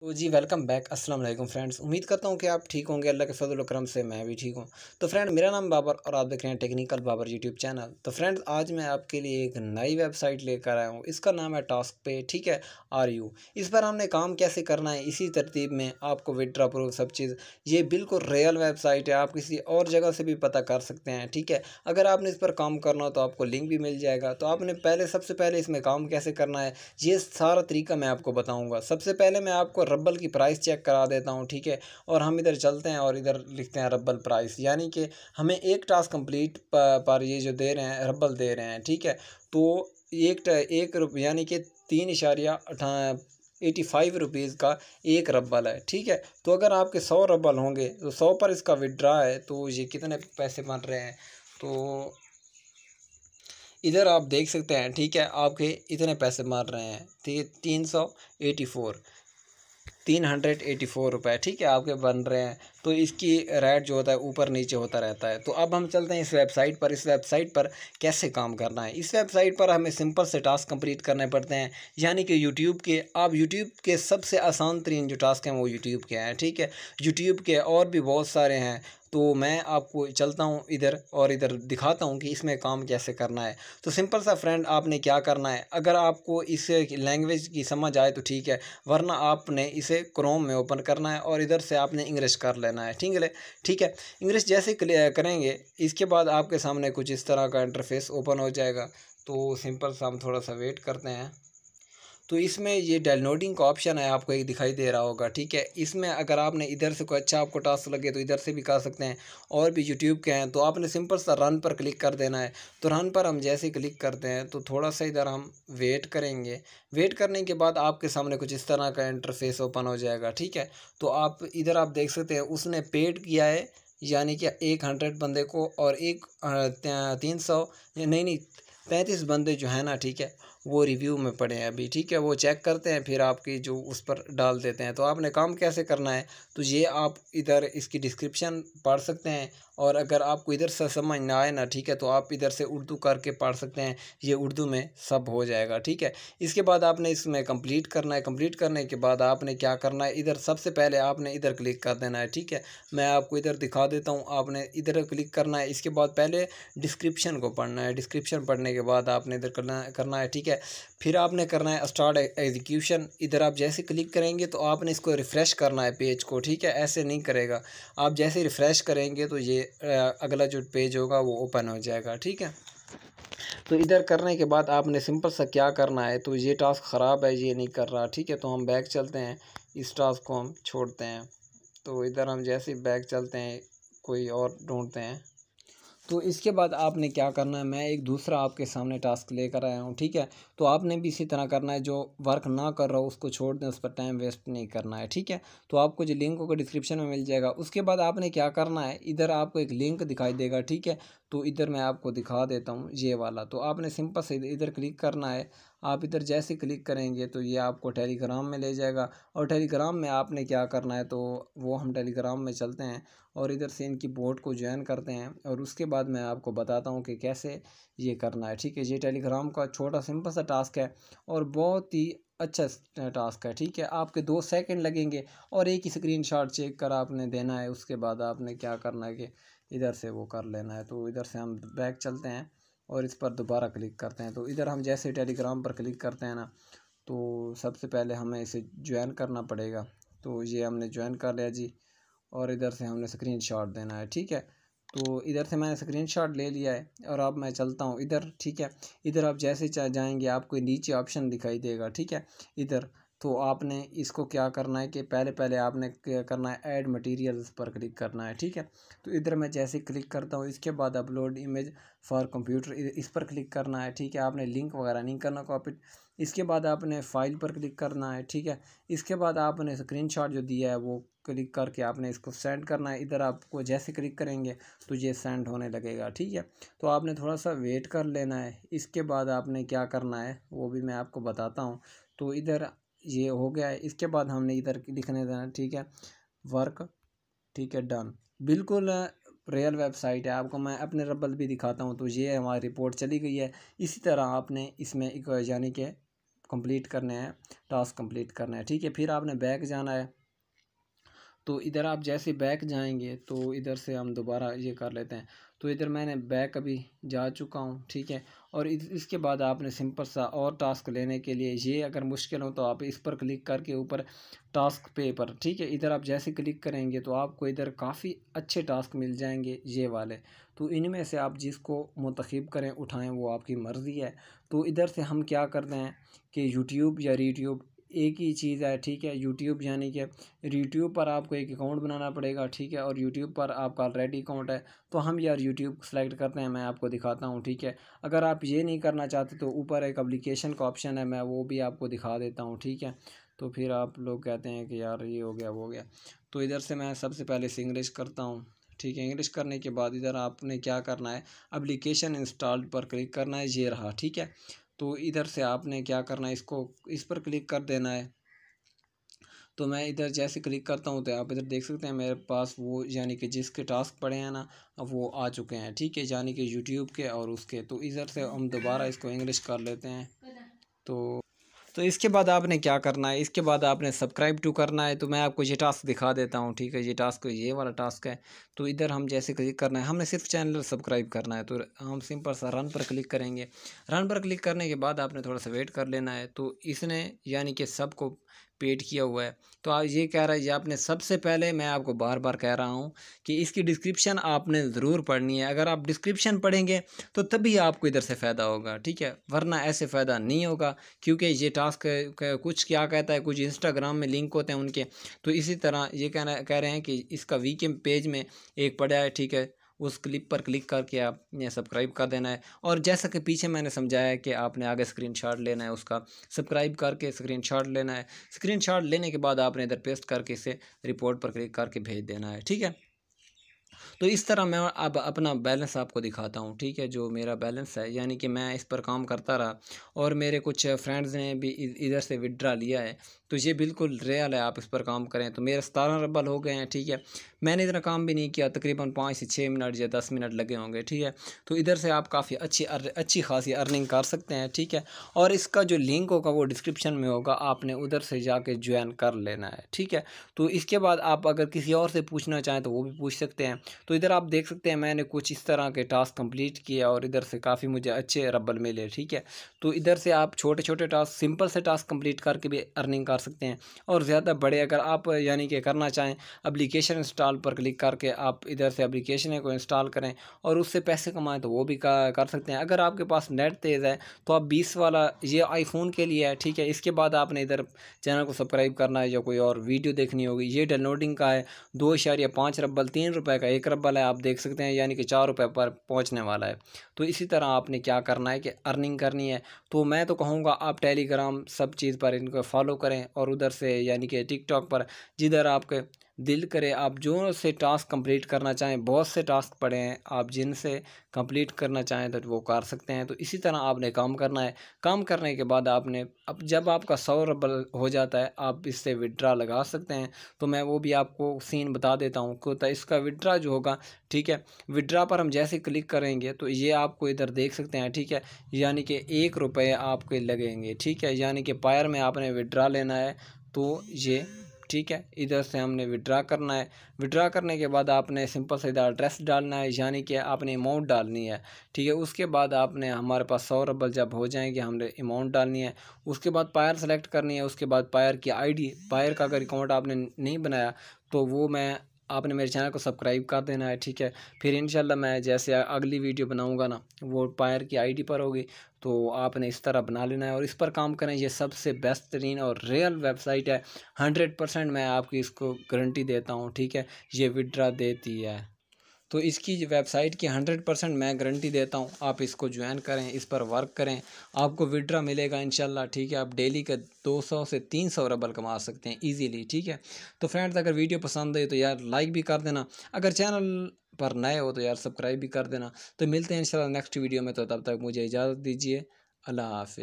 तो जी welcome back अस्सलाम वालेकुम फ्रेंड्स उम्मीद करता हूँ कि आप ठीक होंगे अल्लाह के फजल करम से मैं भी ठीक हूँ तो फ्रेंड मेरा नाम बाबर और आप देख रहे हैं टेक्निकल बाबर यूट्यूब चैनल तो फ्रेंड्स आज मैं आपके लिए एक नई वेबसाइट लेकर आया हूँ इसका नाम है टास्क पे ठीक है आर यू इस पर हमने काम कैसे करना है इसी तरतीब में आपको विड्रा प्रूफ सब चीज़ ये बिल्कुल रियल वेबसाइट है आप किसी और जगह से भी पता कर सकते हैं ठीक है अगर आपने इस पर काम करना हो तो आपको लिंक भी मिल जाएगा तो आपने पहले सबसे पहले इसमें काम कैसे करना है ये सारा तरीका मैं आपको बताऊँगा सबसे पहले मैं आपको रबल रब्बल की प्राइस चेक करा देता हूँ ठीक है और हम इधर चलते हैं और इधर लिखते हैं रब्बल प्राइस यानी कि हमें एक टास्क कंप्लीट पर ये जो दे रहे हैं रब्बल दे रहे हैं ठीक है तो एक एक यानी कि तीन इशारिया एटी फाइव रुपीज़ का एक रबल है ठीक है तो अगर आपके सौ रबल होंगे तो सौ पर इसका विड्रा है तो ये कितने पैसे बन रहे हैं तो इधर आप देख सकते हैं ठीक है आपके इतने पैसे मार रहे हैं ठीक है तीन सौ एटी फोर तीन हंड्रेड एटी फोर रुपये ठीक है आपके बन रहे हैं तो इसकी रेट जो होता है ऊपर नीचे होता रहता है तो अब हम चलते हैं इस वेबसाइट पर इस वेबसाइट पर कैसे काम करना है इस वेबसाइट पर हमें सिंपल से टास्क कंप्लीट करने पड़ते हैं यानी कि यूट्यूब के आप यूट्यूब के सबसे आसान तरीन जो टास्क हैं वो यूट्यूब के हैं ठीक है यूट्यूब के और भी बहुत सारे हैं तो मैं आपको चलता हूँ इधर और इधर दिखाता हूँ कि इसमें काम कैसे करना है तो सिंपल सा फ्रेंड आपने क्या करना है अगर आपको इस लैंग्वेज की समझ आए तो ठीक है वरना आपने इसे क्रोम में ओपन करना है और इधर से आपने इंग्लिश कर लेना है ठीक है ठीक है इंग्लिश जैसे करेंगे इसके बाद आपके सामने कुछ इस तरह का इंटरफेस ओपन हो जाएगा तो सिंपल सा हम थोड़ा सा वेट करते हैं तो इसमें ये डाउनलोडिंग का ऑप्शन है आपको एक दिखाई दे रहा होगा ठीक है इसमें अगर आपने इधर से कोई अच्छा आपको टास्क लगे तो इधर से भी कर सकते हैं और भी यूट्यूब के हैं तो आपने सिंपल सा रन पर क्लिक कर देना है तो रन पर हम जैसे क्लिक करते हैं तो थोड़ा सा इधर हम वेट करेंगे वेट करने के बाद आपके सामने कुछ इस तरह का इंटरफेस ओपन हो जाएगा ठीक है तो आप इधर आप देख सकते हैं उसने पेड किया है यानी कि एक हंड्रेड बंदे को और एक तीन सौ नहीं नहीं तैंतीस बंदे जो है ना ठीक है वो रिव्यू में पड़े हैं अभी ठीक है वो चेक करते हैं फिर आपकी जो उस पर डाल देते हैं तो आपने काम कैसे करना है तो ये आप इधर इसकी डिस्क्रिप्शन पढ़ सकते हैं और अगर आपको इधर से समझ ना आए ना ठीक है तो आप इधर से उर्दू करके पढ़ सकते हैं ये उर्दू में सब हो जाएगा ठीक है इसके बाद आपने इसमें कम्प्लीट करना है कम्प्लीट करने के बाद आपने क्या करना है इधर सबसे पहले आपने इधर क्लिक कर देना है ठीक है मैं आपको इधर दिखा देता हूँ आपने इधर क्लिक करना है इसके बाद पहले डिस्क्रिप्शन को पढ़ना है डिस्क्रिप्शन पढ़ने के बाद आपने इधर करना करना है ठीक है है फिर आपने करना है स्टार्ट एग्जीक्यूशन इधर आप जैसे क्लिक करेंगे तो आपने इसको रिफ़्रेश करना है पेज को ठीक है ऐसे नहीं करेगा आप जैसे रिफ़्रेश करेंगे तो ये अगला जो पेज होगा वो ओपन हो जाएगा ठीक है तो इधर करने के बाद आपने सिंपल सा क्या करना है तो ये टास्क ख़राब है ये नहीं कर रहा ठीक है तो हम बैक चलते हैं इस टास्क को हम छोड़ते हैं तो इधर हम जैसे बैक चलते हैं कोई और ढूंढते हैं तो इसके बाद आपने क्या करना है मैं एक दूसरा आपके सामने टास्क लेकर आया हूँ ठीक है तो आपने भी इसी तरह करना है जो वर्क ना कर रहा हो उसको छोड़ दें उस पर टाइम वेस्ट नहीं करना है ठीक है तो आपको जो लिंक होगा डिस्क्रिप्शन में मिल जाएगा उसके बाद आपने क्या करना है इधर आपको एक लिंक दिखाई देगा ठीक है तो इधर मैं आपको दिखा देता हूँ ये वाला तो आपने सिंपल से इधर क्लिक करना है आप इधर जैसे क्लिक करेंगे तो ये आपको टेलीग्राम में ले जाएगा और टेलीग्राम में आपने क्या करना है तो वो हम टेलीग्राम में चलते हैं और इधर से इनकी बोर्ड को ज्वाइन करते हैं और उसके बाद मैं आपको बताता हूँ कि कैसे ये करना है ठीक है ये टेलीग्राम का छोटा सिंपल सा टास्क है और बहुत ही अच्छा टास्क है ठीक है आपके दो सेकेंड लगेंगे और एक ही स्क्रीन चेक कर आपने देना है उसके बाद आपने क्या करना है कि इधर से वो कर लेना है तो इधर से हम बैक चलते हैं और इस पर दोबारा क्लिक करते हैं तो इधर हम जैसे टेलीग्राम पर क्लिक करते हैं ना तो सबसे पहले हमें इसे ज्वाइन करना पड़ेगा तो ये हमने ज्वाइन कर लिया जी और इधर से हमने स्क्रीन शॉट देना है ठीक है तो इधर से मैंने स्क्रीन शॉट ले लिया है और अब मैं चलता हूँ इधर ठीक है इधर आप जैसे चाहे जाएंगे आपको नीचे ऑप्शन दिखाई देगा ठीक है इधर तो आपने इसको क्या करना है कि पहले पहले आपने क्या करना है ऐड मटेरियल्स पर क्लिक करना है ठीक है तो इधर मैं जैसे क्लिक करता हूँ इसके बाद अपलोड इमेज फॉर कंप्यूटर इस पर क्लिक करना है ठीक है आपने लिंक वगैरह नहीं करना कॉपी इसके बाद आपने फ़ाइल पर क्लिक करना है ठीक है इसके बाद आपने स्क्रीन जो दिया है वो क्लिक करके आपने इसको सेंड करना है इधर आपको जैसे क्लिक करेंगे तो ये सेंड होने लगेगा ठीक है तो आपने थोड़ा सा वेट कर लेना है इसके बाद आपने क्या करना है वो भी मैं आपको बताता हूँ तो इधर ये हो गया है इसके बाद हमने इधर लिखने देना ठीक है वर्क ठीक है डन बिल्कुल रियल वेबसाइट है आपको मैं अपने रबल भी दिखाता हूँ तो ये हमारी रिपोर्ट चली गई है इसी तरह आपने इसमें एक यानी कि कंप्लीट करने हैं टास्क कंप्लीट करना है ठीक है फिर आपने बैक जाना है तो इधर आप जैसे बैक जाएंगे तो इधर से हम दोबारा ये कर लेते हैं तो इधर मैंने बैक अभी जा चुका हूँ ठीक है और इसके बाद आपने सिंपल सा और टास्क लेने के लिए ये अगर मुश्किल हो तो आप इस पर क्लिक करके ऊपर टास्क पे पर ठीक है इधर आप जैसे क्लिक करेंगे तो आपको इधर काफ़ी अच्छे टास्क मिल जाएंगे ये वाले तो इनमें से आप जिसको मंतखब करें उठाएँ वो आपकी मर्ज़ी है तो इधर से हम क्या करते हैं कि यूट्यूब या रीट्यूब एक ही चीज़ है ठीक है यूट्यूब यानी कि यूट्यूब पर आपको एक अकाउंट बनाना पड़ेगा ठीक है और यूट्यूब पर आपका ऑलरेडी अकाउंट है तो हम यार यूट्यूब सेलेक्ट करते हैं मैं आपको दिखाता हूँ ठीक है अगर आप ये नहीं करना चाहते तो ऊपर एक अप्लीकेशन का ऑप्शन है मैं वो भी आपको दिखा देता हूँ ठीक है तो फिर आप लोग कहते हैं कि यार ये हो गया वो हो गया तो इधर से मैं सबसे पहले इसे इंग्लिश करता हूँ ठीक है इंग्लिश करने के बाद इधर आपने क्या करना है अप्लीकेशन इंस्टॉल पर क्लिक करना है ये रहा ठीक है तो इधर से आपने क्या करना है इसको इस पर क्लिक कर देना है तो मैं इधर जैसे क्लिक करता हूँ तो आप इधर देख सकते हैं मेरे पास वो यानी कि जिसके टास्क पड़े हैं ना वो आ चुके हैं ठीक है यानी कि यूट्यूब के और उसके तो इधर से हम दोबारा इसको इंग्लिश कर लेते हैं तो तो इसके बाद आपने क्या करना है इसके बाद आपने सब्सक्राइब टू करना है तो मैं आपको ये टास्क दिखा देता हूँ ठीक है ये टास्क ये वाला टास्क है तो इधर हम जैसे क्लिक करना है हमने सिर्फ चैनल सब्सक्राइब करना है तो हम सिंपल सा रन पर क्लिक करेंगे रन पर क्लिक करने के बाद आपने थोड़ा सा वेट कर लेना है तो इसने यानी कि सबको पेड किया हुआ है तो आप ये कह रहा है ये आपने सबसे पहले मैं आपको बार बार कह रहा हूँ कि इसकी डिस्क्रिप्शन आपने ज़रूर पढ़नी है अगर आप डिस्क्रिप्शन पढ़ेंगे तो तभी आपको इधर से फ़ायदा होगा ठीक है वरना ऐसे फ़ायदा नहीं होगा क्योंकि ये टास्क कुछ क्या कहता है कुछ इंस्टाग्राम में लिंक होते हैं उनके तो इसी तरह ये कहना कह रहे हैं कि इसका वीकेंड पेज में एक पढ़ा है ठीक है उस क्लिप पर क्लिक करके आप सब्सक्राइब कर देना है और जैसा कि पीछे मैंने समझाया है कि आपने आगे स्क्रीन लेना है उसका सब्सक्राइब करके स्क्रीन लेना है स्क्रीन लेने के बाद आपने इधर पेस्ट करके इसे रिपोर्ट पर क्लिक करके भेज देना है ठीक है तो इस तरह मैं अब अपना बैलेंस आपको दिखाता हूँ ठीक है जो मेरा बैलेंस है यानी कि मैं इस पर काम करता रहा और मेरे कुछ फ्रेंड्स ने भी इधर से विड्रा लिया है तो ये बिल्कुल रियल है आप इस पर काम करें तो मेरे सतारह रबल हो गए हैं ठीक है मैंने इतना काम भी नहीं किया तकरीबन पाँच से छः मिनट या दस मिनट लगे होंगे ठीक है तो इधर से आप काफ़ी अच्छी अर, अच्छी खासी अर्निंग कर सकते हैं ठीक है और इसका जो लिंक होगा वो डिस्क्रिप्शन में होगा आपने उधर से जाके ज्वाइन कर लेना है ठीक है तो इसके बाद आप अगर किसी और से पूछना चाहें तो वो भी पूछ सकते हैं तो इधर आप देख सकते हैं मैंने कुछ इस तरह के टास्क कम्प्लीट किए और इधर से काफ़ी मुझे अच्छे रबल मिले ठीक है तो इधर से आप छोटे छोटे टास्क सिंपल से टास्क कम्प्लीट करके भी अर्निंग कर सकते हैं और ज़्यादा बड़े अगर आप यानी कि करना चाहें अप्लीकेशन इंस्टॉल पर क्लिक करके आप इधर से अप्लीकेशन को इंस्टॉल करें और उससे पैसे कमाएँ तो वो भी कर सकते हैं अगर आपके पास नेट तेज़ है तो आप बीस वाला ये आईफोन के लिए है ठीक है इसके बाद आपने इधर चैनल को सब्सक्राइब करना है या कोई और वीडियो देखनी होगी ये डाउनलोडिंग का है दो या पाँच रब्बल तीन रुपए का एक रब्बल है आप देख सकते हैं यानी कि चार रुपए पर पहुँचने वाला है तो इसी तरह आपने क्या करना है कि अर्निंग करनी है तो मैं तो कहूँगा आप टेलीग्राम सब चीज़ पर इनको फॉलो करें और उधर से यानी कि टिकटॉक पर जिधर आपके दिल करे आप जो से टास्क कंप्लीट करना चाहें बहुत से टास्क पड़े हैं आप जिनसे कंप्लीट करना चाहें तो वो कर सकते हैं तो इसी तरह आपने काम करना है काम करने के बाद आपने अब जब आपका सौ रबल हो जाता है आप इससे विड्रा लगा सकते हैं तो मैं वो भी आपको सीन बता देता हूँ तो इसका विड्रा जो होगा ठीक है विड्रा पर हम जैसे क्लिक करेंगे तो ये आपको इधर देख सकते हैं ठीक है यानी कि एक रुपये आपके लगेंगे ठीक है यानी कि पायर में आपने विड्रा लेना है तो ये ठीक है इधर से हमने विड्रा करना है विड्रा करने के बाद आपने सिंपल सा इधर एड्रेस डालना है यानी कि आपने अमाउंट डालनी है ठीक है उसके बाद आपने हमारे पास सौ रबल जब हो जाएंगे हमने अमाउंट डालनी है उसके बाद पायर सेलेक्ट करनी है उसके बाद पायर की आईडी पायर का अगर अकाउंट आपने नहीं बनाया तो वो मैं आपने मेरे चैनल को सब्सक्राइब कर देना है ठीक है फिर इन मैं जैसे अगली वीडियो बनाऊँगा ना वो पायर की आईडी पर होगी तो आपने इस तरह बना लेना है और इस पर काम करें ये सबसे बेस्ट तरीन और रियल वेबसाइट है हंड्रेड परसेंट मैं आपकी इसको गारंटी देता हूँ ठीक है ये विड्रा देती है तो इसकी वेबसाइट की हंड्रेड परसेंट मैं गारंटी देता हूँ आप इसको ज्वाइन करें इस पर वर्क करें आपको विड्रा मिलेगा इंशाल्लाह ठीक है आप डेली का 200 से 300 रबल कमा सकते हैं इजीली ठीक है तो फ्रेंड्स अगर वीडियो पसंद आए तो यार लाइक भी कर देना अगर चैनल पर नए हो तो यार सब्सक्राइब भी कर देना तो मिलते हैं इन नेक्स्ट वीडियो में तो तब तक मुझे इजाज़त दीजिए अल्लाह हाफ